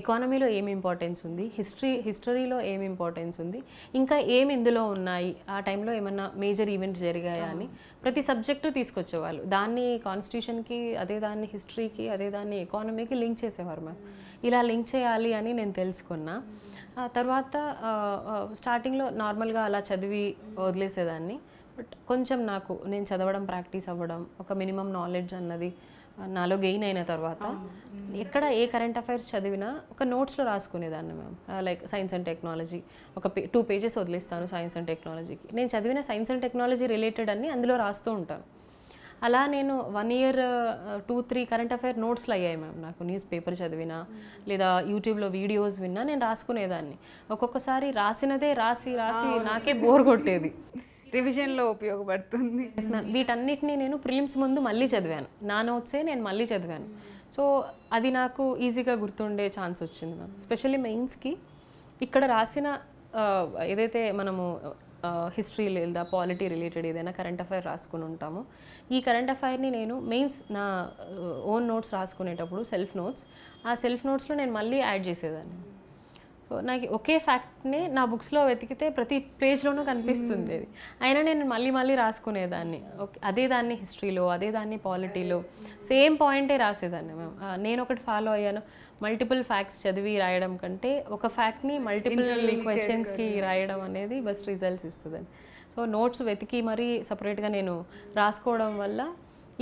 ఎకానమీలో ఏం ఇంపార్టెన్స్ ఉంది హిస్టరీ హిస్టరీలో ఏం ఇంపార్టెన్స్ ఉంది ఇంకా ఏం ఇందులో ఉన్నాయి ఆ టైంలో ఏమన్నా మేజర్ ఈవెంట్ జరిగాయా అని ప్రతి సబ్జెక్టు తీసుకొచ్చేవాళ్ళు దాన్ని కాన్స్టిట్యూషన్కి అదే దాన్ని హిస్టరీకి అదే దాన్ని ఎకానమీకి లింక్ చేసేవారు మ్యామ్ ఇలా లింక్ చేయాలి అని నేను తెలుసుకున్నా తర్వాత స్టార్టింగ్లో నార్మల్గా అలా చదివి వదిలేసేదాన్ని బట్ కొంచెం నాకు నేను చదవడం ప్రాక్టీస్ అవ్వడం ఒక మినిమం నాలెడ్జ్ అన్నది నాలో గెయిన్ అయిన తర్వాత ఎక్కడ ఏ కరెంట్ అఫైర్స్ చదివినా ఒక నోట్స్లో రాసుకునేదాన్ని ma'am like science and technology ఒక టూ పేజెస్ వదిలిస్తాను సైన్స్ అండ్ టెక్నాలజీకి నేను చదివిన సైన్స్ అండ్ టెక్నాలజీ రిలేటెడ్ అన్ని అందులో రాస్తూ ఉంటాను అలా నేను one year two three current affair నోట్స్లు అయ్యాయి మ్యామ్ నాకు న్యూస్ పేపర్ చదివినా లేదా యూట్యూబ్లో వీడియోస్ విన్నా నేను రాసుకునేదాన్ని ఒక్కొక్కసారి రాసినదే రాసి రాసి నాకే బోర్ కొట్టేది రివిజన్లో ఉపయోగపడుతుంది వీటన్నిటిని నేను ప్రిలిమ్స్ ముందు మళ్ళీ చదివాను నా నోట్సే నేను మళ్ళీ చదివాను సో అది నాకు ఈజీగా గుర్తుండే ఛాన్స్ వచ్చింది మ్యామ్ స్పెషల్లీ మెయిన్స్కి ఇక్కడ రాసిన ఏదైతే మనము హిస్టరీ లేదా పాలిటీ రిలేటెడ్ ఏదైనా కరెంట్ అఫైర్ రాసుకుని ఉంటాము ఈ కరెంట్ అఫైర్ని నేను మెయిన్స్ నా ఓన్ నోట్స్ రాసుకునేటప్పుడు సెల్ఫ్ నోట్స్ ఆ సెల్ఫ్ నోట్స్లో నేను మళ్ళీ యాడ్ చేసేదాన్ని నాకు ఒకే ఫ్యాక్ట్ని నా బుక్స్లో వెతికితే ప్రతి పేజ్లోనూ కనిపిస్తుంది అది అయినా నేను మళ్ళీ మళ్ళీ రాసుకునేదాన్ని అదే దాన్ని హిస్టరీలో అదే దాన్ని పాలిటీలో సేమ్ పాయింటే రాసేదాన్ని మేము నేను ఒకటి ఫాలో అయ్యాను మల్టిపుల్ ఫ్యాక్ట్స్ చదివి రాయడం కంటే ఒక ఫ్యాక్ట్ని మల్టిపుల్ క్వశ్చన్స్కి రాయడం అనేది బెస్ట్ రిజల్ట్స్ ఇస్తుందని సో నోట్స్ వెతికి మరీ సపరేట్గా నేను రాసుకోవడం వల్ల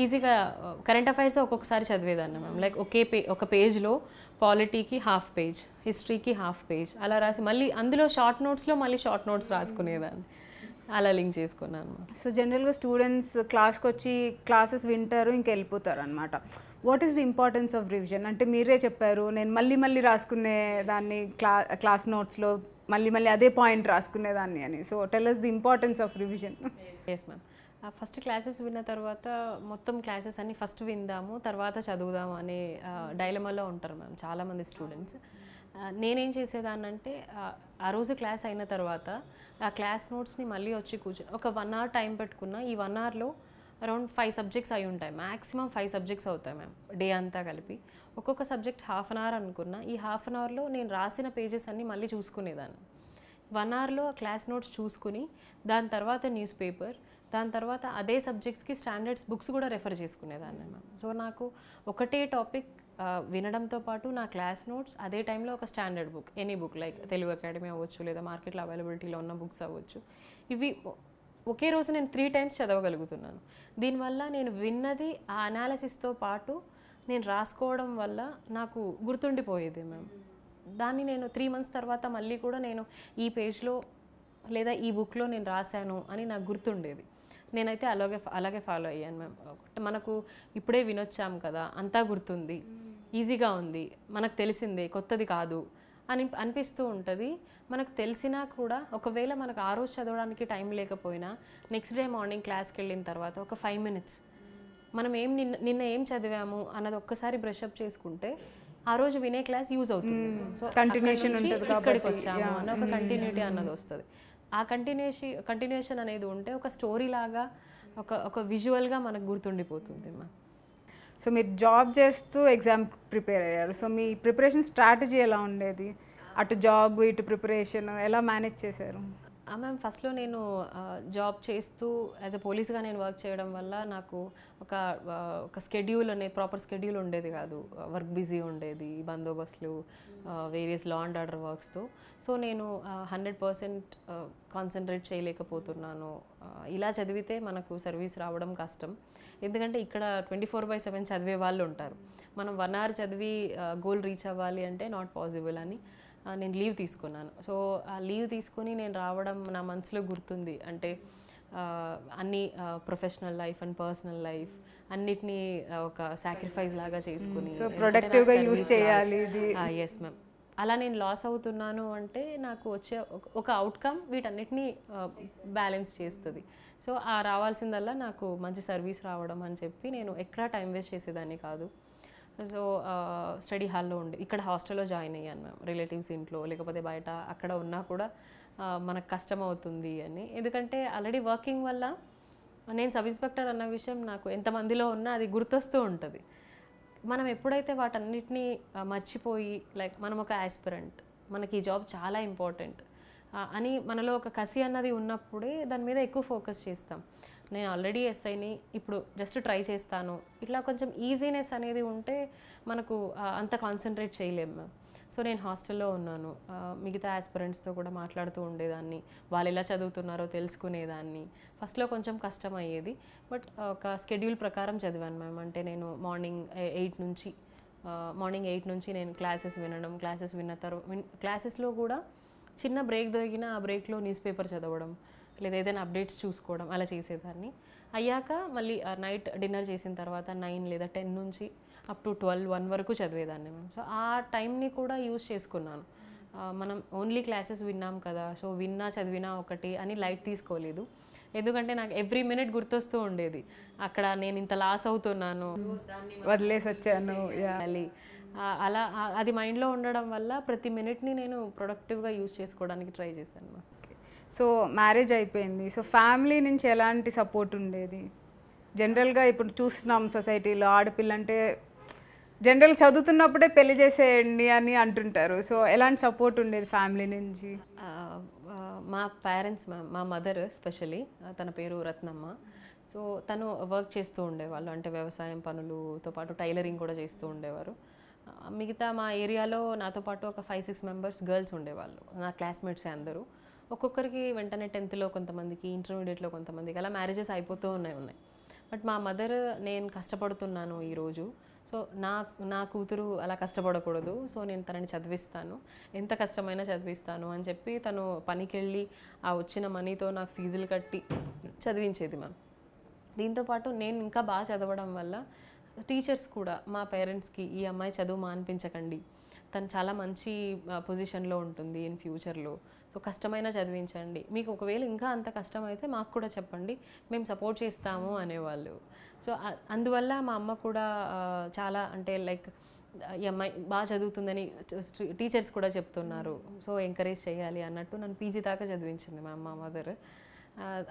ఈజీగా కరెంట్ అఫైర్స్ ఒక్కొక్కసారి చదివేదాన్ని మ్యామ్ లైక్ ఒకే పే ఒక పేజ్లో పాలిటీకి హాఫ్ పేజ్ హిస్టరీకి హాఫ్ పేజ్ అలా రాసి మళ్ళీ అందులో షార్ట్ నోట్స్లో మళ్ళీ షార్ట్ నోట్స్ రాసుకునేదాన్ని అలా లింక్ చేసుకున్నాను సో జనరల్గా స్టూడెంట్స్ క్లాస్కి వచ్చి క్లాసెస్ వింటారు ఇంకా వెళ్ళిపోతారు అనమాట what is the importance of revision అంటే మీరే చెప్పారు నేను మళ్ళీ మళ్ళీ రాసుకునే దాన్ని క్లా క్లాస్ నోట్స్లో మళ్ళీ మళ్ళీ అదే పాయింట్ రాసుకునేదాన్ని అని so tell us the importance of revision yes ma'am first classes విన్న తర్వాత మొత్తం క్లాసెస్ అన్ని ఫస్ట్ విందాము తర్వాత చదువుదాము అనే డైలమాలో ఉంటారు మ్యామ్ చాలామంది స్టూడెంట్స్ నేనేం అంటే ఆ రోజు క్లాస్ అయిన తర్వాత ఆ క్లాస్ నోట్స్ని మళ్ళీ వచ్చి కూర్చో ఒక వన్ అవర్ టైం పెట్టుకున్న ఈ వన్ అవర్లో అరౌండ్ ఫైవ్ సబ్జెక్ట్స్ అయి ఉంటాయి మ్యాక్సిమం ఫైవ్ సబ్జెక్ట్స్ అవుతాయి మ్యామ్ డే అంతా కలిపి ఒక్కొక్క సబ్జెక్ట్ హాఫ్ అన్ అవర్ అనుకున్నా ఈ హాఫ్ అన్ అవర్లో నేను రాసిన పేజెస్ అన్నీ మళ్ళీ చూసుకునేదాన్ని వన్ అవర్లో క్లాస్ నోట్స్ చూసుకుని దాని తర్వాత న్యూస్ పేపర్ దాని తర్వాత అదే సబ్జెక్ట్స్కి స్టాండర్డ్స్ బుక్స్ కూడా రెఫర్ చేసుకునేదాన్ని మ్యామ్ సో నాకు ఒకటే టాపిక్ వినడంతో పాటు నా క్లాస్ నోట్స్ అదే టైంలో ఒక standard book any book like Telugu academy అవ్వచ్చు లేదా మార్కెట్లో అవైలబిలిటీలో ఉన్న బుక్స్ అవ్వచ్చు ఇవి ఒకే రోజు నేను త్రీ టైమ్స్ చదవగలుగుతున్నాను దీనివల్ల నేను విన్నది ఆ అనాలసిస్తో పాటు నేను రాసుకోవడం వల్ల నాకు గుర్తుండిపోయేది మ్యామ్ దాన్ని నేను త్రీ మంత్స్ తర్వాత మళ్ళీ కూడా నేను ఈ పేజ్లో లేదా ఈ బుక్లో నేను రాశాను అని నాకు గుర్తుండేది నేనైతే అలాగే అలాగే ఫాలో అయ్యాను మ్యామ్ మనకు ఇప్పుడే వినొచ్చాము కదా అంతా గుర్తుంది ఈజీగా ఉంది మనకు తెలిసిందే కొత్తది కాదు అని అనిపిస్తూ ఉంటుంది మనకు తెలిసినా కూడా ఒకవేళ మనకు ఆ రోజు చదవడానికి టైం లేకపోయినా నెక్స్ట్ డే మార్నింగ్ క్లాస్కి వెళ్ళిన తర్వాత ఒక ఫైవ్ మినిట్స్ మనం ఏం నిన్న నిన్న ఏం చదివాము అన్నది ఒక్కసారి బ్రష్అప్ చేసుకుంటే ఆ రోజు వినే క్లాస్ యూజ్ అవుతుంది సో కంటిన్యూషన్ ఇక్కడికి వచ్చాము అన్న ఒక కంటిన్యూటీ అన్నది వస్తుంది ఆ కంటిన్యూషి కంటిన్యూషన్ అనేది ఉంటే ఒక స్టోరీ లాగా ఒక ఒక విజువల్గా మనకు గుర్తుండిపోతుంది అమ్మా సో మీరు జాబ్ చేస్తూ ఎగ్జామ్ ప్రిపేర్ అయ్యారు సో మీ ప్రిపరేషన్ స్ట్రాటజీ ఎలా ఉండేది అటు జాబ్ ఇటు ప్రిపరేషన్ ఎలా మేనేజ్ చేశారు మ్యామ్ ఫస్ట్లో నేను జాబ్ చేస్తూ యాజ్ అ పోలీస్గా నేను వర్క్ చేయడం వల్ల నాకు ఒక ఒక స్కెడ్యూల్ అనే ప్రాపర్ స్కెడ్యూల్ ఉండేది కాదు వర్క్ బిజీ ఉండేది బందోబస్తులు వేరియస్ లా అండ్ ఆర్డర్ వర్క్స్తో సో నేను హండ్రెడ్ పర్సెంట్ కాన్సన్ట్రేట్ చేయలేకపోతున్నాను ఇలా చదివితే మనకు సర్వీస్ రావడం కష్టం ఎందుకంటే ఇక్కడ ట్వంటీ ఫోర్ బై సెవెన్ చదివే వాళ్ళు ఉంటారు మనం వన్ అవర్ చదివి గోల్ రీచ్ అవ్వాలి అంటే నాట్ పాసిబుల్ అని నేను లీవ్ తీసుకున్నాను సో ఆ లీవ్ తీసుకుని నేను రావడం నా మనసులో గుర్తుంది అంటే అన్ని professional life and personal life అన్నిటినీ ఒక సాక్రిఫైస్ లాగా mm. చేసుకుని ప్రొడక్టివ్గా యూజ్ చేయాలి ఎస్ మ్యామ్ అలా నేను లాస్ అవుతున్నాను అంటే నాకు వచ్చే ఒక అవుట్కమ్ వీటన్నిటిని బ్యాలెన్స్ చేస్తుంది సో ఆ రావాల్సిందల్లా నాకు మంచి సర్వీస్ రావడం అని చెప్పి నేను ఎక్కడా టైం వేస్ట్ చేసేదాన్ని కాదు సో స్టడీ హాల్లో ఉండి ఇక్కడ హాస్టల్లో జాయిన్ అయ్యాను మేము రిలేటివ్స్ ఇంట్లో లేకపోతే బయట అక్కడ ఉన్నా కూడా మనకు కష్టం అవుతుంది అని ఎందుకంటే ఆల్రెడీ వర్కింగ్ వల్ల నేను సబ్ ఇన్స్పెక్టర్ అన్న విషయం నాకు ఎంతమందిలో ఉన్నా అది గుర్తొస్తూ ఉంటుంది మనం ఎప్పుడైతే వాటన్నిటినీ మర్చిపోయి లైక్ మనం ఒక ఆస్పిరెంట్ మనకి ఈ జాబ్ చాలా ఇంపార్టెంట్ అని మనలో ఒక కసి అన్నది ఉన్నప్పుడే దాని మీద ఎక్కువ ఫోకస్ చేస్తాం నేను ఆల్రెడీ ఎస్ఐని ఇప్పుడు జస్ట్ ట్రై చేస్తాను ఇట్లా కొంచెం ఈజీనెస్ అనేది ఉంటే మనకు అంత కాన్సన్ట్రేట్ చేయలేము మ్యామ్ సో నేను హాస్టల్లో ఉన్నాను మిగతా ఆస్పిరెంట్స్తో కూడా మాట్లాడుతూ ఉండేదాన్ని వాళ్ళు ఎలా చదువుతున్నారో తెలుసుకునేదాన్ని ఫస్ట్లో కొంచెం కష్టం అయ్యేది బట్ ఒక స్కెడ్యూల్ ప్రకారం చదివాను మ్యామ్ అంటే నేను మార్నింగ్ ఎయిట్ నుంచి మార్నింగ్ ఎయిట్ నుంచి నేను క్లాసెస్ వినడం క్లాసెస్ విన్న తర్వాత క్లాసెస్లో కూడా చిన్న బ్రేక్ దొరికిన ఆ బ్రేక్లో న్యూస్ పేపర్ చదవడం లేదా ఏదైనా అప్డేట్స్ చూసుకోవడం అలా చేసేదాన్ని అయ్యాక మళ్ళీ నైట్ డిన్నర్ చేసిన తర్వాత నైన్ లేదా టెన్ నుంచి అప్ టు ట్వెల్వ్ వన్ వరకు చదివేదాన్ని మేము సో ఆ టైంని కూడా యూజ్ చేసుకున్నాను మనం ఓన్లీ క్లాసెస్ విన్నాం కదా సో విన్నా చదివినా ఒకటి అని లైట్ తీసుకోలేదు ఎందుకంటే నాకు ఎవ్రీ మినిట్ గుర్తొస్తూ ఉండేది అక్కడ నేను ఇంత లాస్ అవుతున్నాను వదిలేసి వచ్చాను అలా అది మైండ్లో ఉండడం వల్ల ప్రతి మినిట్ని నేను ప్రొడక్టివ్గా యూజ్ చేసుకోవడానికి ట్రై చేశాను సో మ్యారేజ్ అయిపోయింది సో ఫ్యామిలీ నుంచి ఎలాంటి సపోర్ట్ ఉండేది జనరల్గా ఇప్పుడు చూస్తున్నాం సొసైటీలో ఆడపిల్ల అంటే జనరల్ చదువుతున్నప్పుడే పెళ్లి చేసేయండి అని అంటుంటారు సో ఎలాంటి సపోర్ట్ ఉండేది ఫ్యామిలీ నుంచి మా పేరెంట్స్ మా మదర్ స్పెషలీ తన పేరు రత్నమ్మ సో తను వర్క్ చేస్తూ ఉండేవాళ్ళు అంటే వ్యవసాయం పనులతో పాటు టైలరింగ్ కూడా చేస్తూ ఉండేవారు మిగతా మా ఏరియాలో నాతో పాటు ఒక ఫైవ్ సిక్స్ మెంబర్స్ గర్ల్స్ ఉండేవాళ్ళు నా క్లాస్మేట్సే అందరూ ఒక్కొక్కరికి వెంటనే టెన్త్లో కొంతమందికి ఇంటర్మీడియట్లో కొంతమందికి అలా మ్యారేజెస్ అయిపోతూ ఉన్నాయి ఉన్నాయి బట్ మా మదర్ నేను కష్టపడుతున్నాను ఈరోజు సో నా నా కూతురు అలా కష్టపడకూడదు సో నేను తనని చదివిస్తాను ఎంత కష్టమైనా చదివిస్తాను అని చెప్పి తను పనికి వెళ్ళి ఆ వచ్చిన మనీతో నాకు ఫీజులు కట్టి చదివించేది మ్యామ్ దీంతోపాటు నేను ఇంకా బాగా చదవడం వల్ల టీచర్స్ కూడా మా పేరెంట్స్కి ఈ అమ్మాయి చదువు మానిపించకండి తను చాలా మంచి పొజిషన్లో ఉంటుంది ఇన్ ఫ్యూచర్లో సో కష్టమైన చదివించండి మీకు ఒకవేళ ఇంకా అంత కష్టమైతే మాకు కూడా చెప్పండి మేము సపోర్ట్ చేస్తాము అనేవాళ్ళు సో అందువల్ల మా అమ్మ కూడా చాలా అంటే లైక్ ఈ అమ్మాయి బాగా చదువుతుందని టీచర్స్ కూడా చెప్తున్నారు సో ఎంకరేజ్ చేయాలి అన్నట్టు నన్ను పీజీ దాకా చదివించింది మా అమ్మ మదర్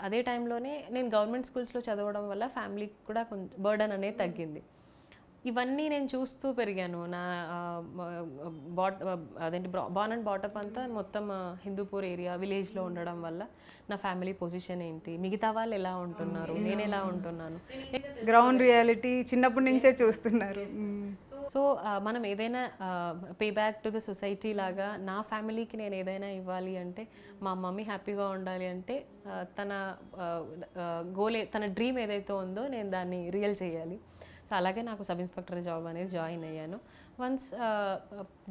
అదే టైంలోనే నేను గవర్నమెంట్ స్కూల్స్లో చదవడం వల్ల ఫ్యామిలీకి కూడా కొంచెం బర్డన్ అనేది తగ్గింది ఇవన్నీ నేను చూస్తూ పెరిగాను నా బాట్ అదేంటి బాన్ అండ్ బాటప్ అంతా మొత్తం హిందూపూర్ ఏరియా విలేజ్లో ఉండడం వల్ల నా ఫ్యామిలీ పొజిషన్ ఏంటి మిగతా వాళ్ళు ఎలా ఉంటున్నారు నేను ఎలా ఉంటున్నాను గ్రౌండ్ రియాలిటీ చిన్నప్పటి నుంచే చూస్తున్నారు సో మనం ఏదైనా pay back to the society లాగా నా ఫ్యామిలీకి నేను ఏదైనా ఇవ్వాలి అంటే మా మమ్మీ హ్యాపీగా ఉండాలి అంటే తన గోల్ తన డ్రీమ్ ఏదైతే ఉందో నేను దాన్ని రియల్ చేయాలి సో అలాగే నాకు సబ్ ఇన్స్పెక్టర్ జాబ్ అనేది జాయిన్ అయ్యాను వన్స్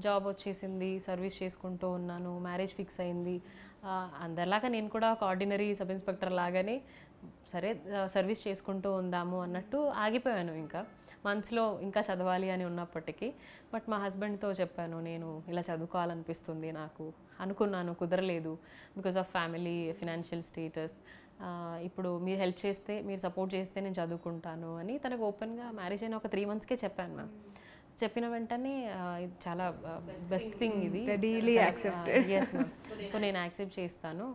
జాబ్ వచ్చేసింది సర్వీస్ చేసుకుంటూ ఉన్నాను మ్యారేజ్ ఫిక్స్ అయింది అందరిలాగా నేను కూడా ఒక ఆర్డినరీ సబ్ ఇన్స్పెక్టర్ లాగానే సరే సర్వీస్ చేసుకుంటూ ఉందాము అన్నట్టు ఆగిపోయాను ఇంకా మంత్స్లో ఇంకా చదవాలి అని ఉన్నప్పటికీ బట్ మా హస్బెండ్తో చెప్పాను నేను ఇలా చదువుకోవాలనిపిస్తుంది నాకు అనుకున్నాను కుదరలేదు because of family financial status ఇప్పుడు మీరు హెల్ప్ చేస్తే మీరు సపోర్ట్ చేస్తే నేను చదువుకుంటాను అని తనకు ఓపెన్గా మ్యారేజ్ అయిన ఒక త్రీ మంత్స్కే చెప్పాను మ్యామ్ చెప్పిన వెంటనే చాలా బెస్ట్ థింగ్ ఇది సో నేను యాక్సెప్ట్ చేస్తాను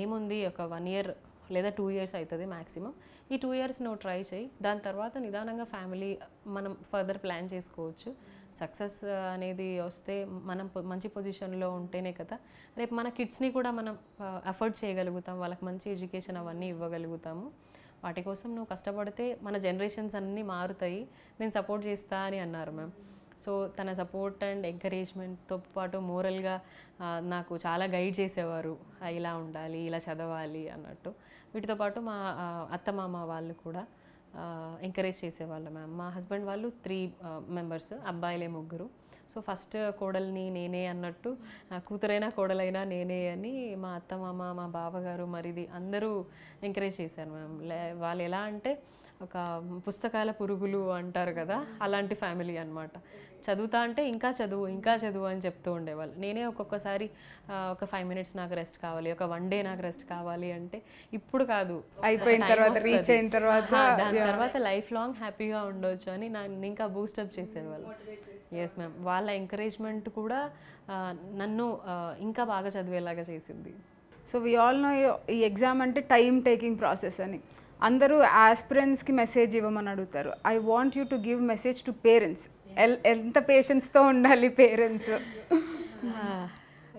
ఏముంది ఒక వన్ ఇయర్ లేదా టూ ఇయర్స్ అవుతుంది మ్యాక్సిమం ఈ టూ ఇయర్స్ నువ్వు ట్రై చేయి దాని తర్వాత నిదానంగా ఫ్యామిలీ మనం ఫర్దర్ ప్లాన్ చేసుకోవచ్చు సక్సెస్ అనేది వస్తే మనం మంచి పొజిషన్లో ఉంటేనే కదా రేపు మన కిడ్స్ని కూడా మనం అఫోర్డ్ చేయగలుగుతాం వాళ్ళకి మంచి ఎడ్యుకేషన్ అవన్నీ ఇవ్వగలుగుతాము వాటి కోసం నువ్వు కష్టపడితే మన జనరేషన్స్ అన్నీ మారుతాయి నేను సపోర్ట్ చేస్తా అని అన్నారు మ్యామ్ సో తన సపోర్ట్ అండ్ ఎంకరేజ్మెంట్తో పాటు మోరల్గా నాకు చాలా గైడ్ చేసేవారు ఇలా ఉండాలి ఇలా చదవాలి అన్నట్టు వీటితో పాటు మా అత్తమామ వాళ్ళు కూడా ఎంకరేజ్ చేసేవాళ్ళు మ్యామ్ మా హస్బెండ్ వాళ్ళు త్రీ మెంబర్స్ అబ్బాయిలే ముగ్గురు సో ఫస్ట్ కోడల్ని నేనే అన్నట్టు కూతురైనా కోడలైనా నేనే అని మా అత్తమామ మా బావగారు మరిది అందరూ ఎంకరేజ్ చేశారు మ్యామ్ వాళ్ళు ఎలా అంటే ఒక పుస్తకాల పురుగులు అంటారు కదా అలాంటి ఫ్యామిలీ అనమాట చదువుతా అంటే ఇంకా చదువు ఇంకా చదువు అని చెప్తూ ఉండేవాళ్ళు నేనే ఒక్కొక్కసారి ఒక ఫైవ్ మినిట్స్ నాకు రెస్ట్ కావాలి ఒక వన్ డే నాకు రెస్ట్ కావాలి అంటే ఇప్పుడు కాదు అయిపోయిన తర్వాత రీచ్ అయిన తర్వాత దాని తర్వాత లైఫ్ లాంగ్ హ్యాపీగా ఉండొచ్చు అని నన్ను ఇంకా బూస్టప్ చేసేవాళ్ళు ఎస్ మ్యామ్ వాళ్ళ ఎంకరేజ్మెంట్ కూడా నన్ను ఇంకా బాగా చదివేలాగా చేసింది సో వి ఆల్ నో ఈ ఎగ్జామ్ అంటే టైం టేకింగ్ ప్రాసెస్ అని అందరూ ఆస్పిరెంట్స్కి మెసేజ్ ఇవ్వమని అడుగుతారు I want you to give message to parents ఎంత పేషెన్స్తో ఉండాలి పేరెంట్స్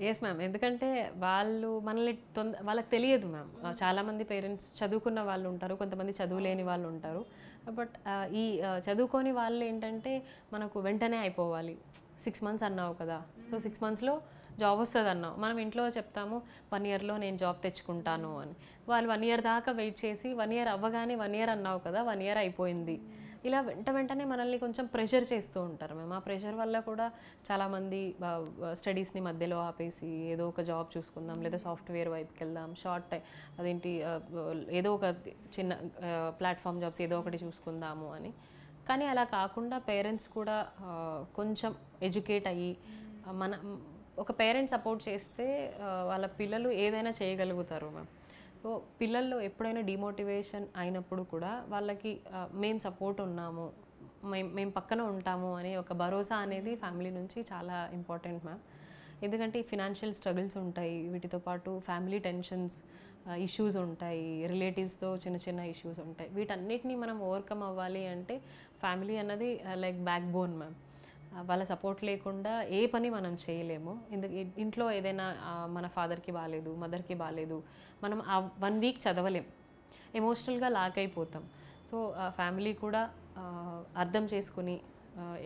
ఎస్ మ్యామ్ ఎందుకంటే వాళ్ళు మనల్ని తొంద వాళ్ళకి తెలియదు మ్యామ్ hmm. చాలామంది పేరెంట్స్ చదువుకున్న వాళ్ళు ఉంటారు కొంతమంది చదువులేని వాళ్ళు ఉంటారు బట్ ah, ఈ ah, చదువుకొని వాళ్ళు ఏంటంటే మనకు వెంటనే అయిపోవాలి సిక్స్ మంత్స్ అన్నావు కదా సో సిక్స్ మంత్స్లో జాబ్ వస్తుంది అన్నావు మనం ఇంట్లో చెప్తాము వన్ ఇయర్లో నేను జాబ్ తెచ్చుకుంటాను అని వాళ్ళు వన్ ఇయర్ దాకా వెయిట్ చేసి వన్ ఇయర్ అవ్వగానే వన్ ఇయర్ అన్నావు కదా వన్ ఇయర్ అయిపోయింది ఇలా వెంట వెంటనే మనల్ని కొంచెం ప్రెషర్ చేస్తూ ఉంటారు మేము ఆ ప్రెషర్ వల్ల కూడా చాలామంది స్టడీస్ని మధ్యలో ఆపేసి ఏదో ఒక జాబ్ చూసుకుందాం లేదా సాఫ్ట్వేర్ వైపుకి వెళ్దాం షార్ట్ టైం అదేంటి ఏదో ఒక చిన్న ప్లాట్ఫామ్ జాబ్స్ ఏదో ఒకటి చూసుకుందాము అని కానీ అలా కాకుండా పేరెంట్స్ కూడా కొంచెం ఎడ్యుకేట్ అయ్యి మన ఒక పేరెంట్ సపోర్ట్ చేస్తే వాళ్ళ పిల్లలు ఏదైనా చేయగలుగుతారు మ్యామ్ సో పిల్లల్లో ఎప్పుడైనా డిమోటివేషన్ అయినప్పుడు కూడా వాళ్ళకి మేము సపోర్ట్ ఉన్నాము మేము మేము పక్కన ఉంటాము అనే ఒక భరోసా అనేది ఫ్యామిలీ నుంచి చాలా ఇంపార్టెంట్ మ్యామ్ ఎందుకంటే ఫినాన్షియల్ స్ట్రగుల్స్ ఉంటాయి వీటితో పాటు ఫ్యామిలీ టెన్షన్స్ ఇష్యూస్ ఉంటాయి రిలేటివ్స్తో చిన్న చిన్న ఇష్యూస్ ఉంటాయి వీటన్నిటిని మనం ఓవర్కమ్ అవ్వాలి అంటే ఫ్యామిలీ అన్నది లైక్ బ్యాక్ బోన్ మ్యామ్ వాళ్ళ సపోర్ట్ లేకుండా ఏ పని మనం చేయలేము ఇంట్లో ఏదైనా మన ఫాదర్కి బాగాలేదు మదర్కి బాగాలేదు మనం ఆ వన్ వీక్ చదవలేం ఎమోషనల్గా లాక్ అయిపోతాం సో ఫ్యామిలీ కూడా అర్థం చేసుకుని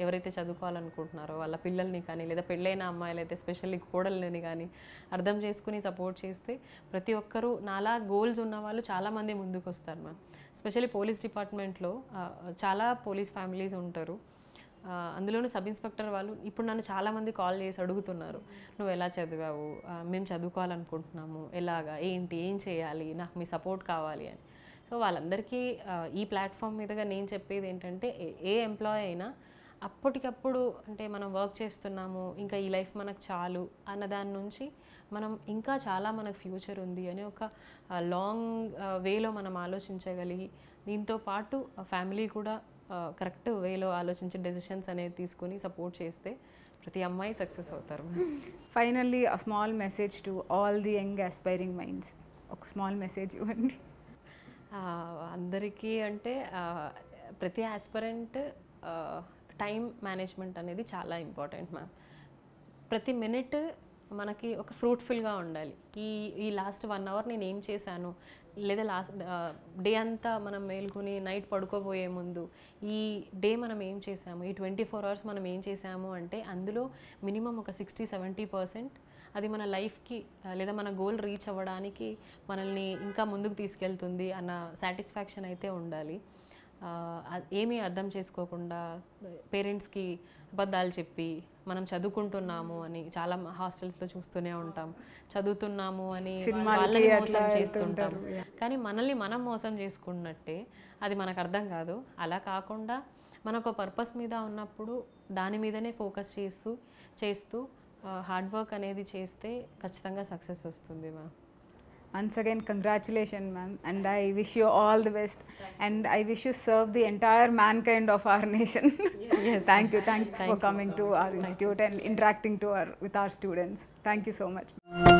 ఎవరైతే చదువుకోవాలనుకుంటున్నారో వాళ్ళ పిల్లల్ని కానీ లేదా పెళ్ళైన అమ్మాయిలు అయితే స్పెషల్లీ కోడళ్ళని కానీ అర్థం చేసుకుని సపోర్ట్ చేస్తే ప్రతి ఒక్కరూ నాలా గోల్స్ ఉన్న వాళ్ళు చాలామంది ముందుకు వస్తారు మ్యామ్ స్పెషల్లీ పోలీస్ డిపార్ట్మెంట్లో చాలా పోలీస్ ఫ్యామిలీస్ ఉంటారు అందులోనూ సబ్ ఇన్స్పెక్టర్ వాళ్ళు ఇప్పుడు నన్ను చాలామంది కాల్ చేసి అడుగుతున్నారు నువ్వు ఎలా చదివావు మేము చదువుకోవాలనుకుంటున్నాము ఎలాగా ఏంటి ఏం చేయాలి నాకు మీ సపోర్ట్ కావాలి అని సో వాళ్ళందరికీ ఈ ప్లాట్ఫామ్ మీదుగా నేను చెప్పేది ఏంటంటే ఏ ఎంప్లాయీ అయినా అప్పటికప్పుడు అంటే మనం వర్క్ చేస్తున్నాము ఇంకా ఈ లైఫ్ మనకు చాలు అన్న దాని నుంచి మనం ఇంకా చాలా మనకు ఫ్యూచర్ ఉంది అని ఒక లాంగ్ వేలో మనం ఆలోచించగలిగి దీంతో పాటు ఫ్యామిలీ కూడా కరెక్ట్ వేలో ఆలోచించి డెసిషన్స్ అనేది తీసుకుని సపోర్ట్ చేస్తే ప్రతి అమ్మాయి సక్సెస్ అవుతారు finally small message to all the young aspiring minds ఒక స్మాల్ మెసేజ్ ఇవ్వండి అందరికీ అంటే ప్రతి ఆస్పరెంట్ టైం మేనేజ్మెంట్ అనేది చాలా ఇంపార్టెంట్ మ్యామ్ ప్రతి మినిట్ మనకి ఒక ఫ్రూట్ఫుల్గా ఉండాలి ఈ ఈ లాస్ట్ వన్ అవర్ నేను ఏం చేశాను లేదా లాస్ట్ డే అంతా మనం మేల్కొని నైట్ పడుకోబోయే ముందు ఈ డే మనం ఏం చేసాము ఈ ట్వంటీ ఫోర్ అవర్స్ మనం ఏం చేసాము అంటే అందులో మినిమం ఒక సిక్స్టీ సెవెంటీ పర్సెంట్ అది మన లైఫ్కి లేదా మన గోల్ రీచ్ అవ్వడానికి మనల్ని ఇంకా ముందుకు తీసుకెళ్తుంది అన్న సాటిస్ఫాక్షన్ అయితే ఉండాలి ఏమీ అర్థం చేసుకోకుండా పేరెంట్స్కి అబద్ధాలు చెప్పి మనం చదువుకుంటున్నాము అని చాలా హాస్టల్స్ లో చూస్తూనే ఉంటాం చదువుతున్నాము అని వాళ్ళని మోసం చేస్తుంటాం కానీ మనల్ని మనం మోసం చేసుకున్నట్టే అది మనకు అర్థం కాదు అలా కాకుండా మనకు పర్పస్ మీద ఉన్నప్పుడు దాని మీదనే ఫోకస్ చేస్తూ చేస్తూ హార్డ్ వర్క్ అనేది చేస్తే ఖచ్చితంగా సక్సెస్ వస్తుంది మా once again congratulations ma'am and I wish you all the best and I wish you serve the entire mankind of our nation. Yes. yes. Thank you. Thanks, Thanks for coming so to our Thank institute you. and interacting to our with our students. Thank you so much.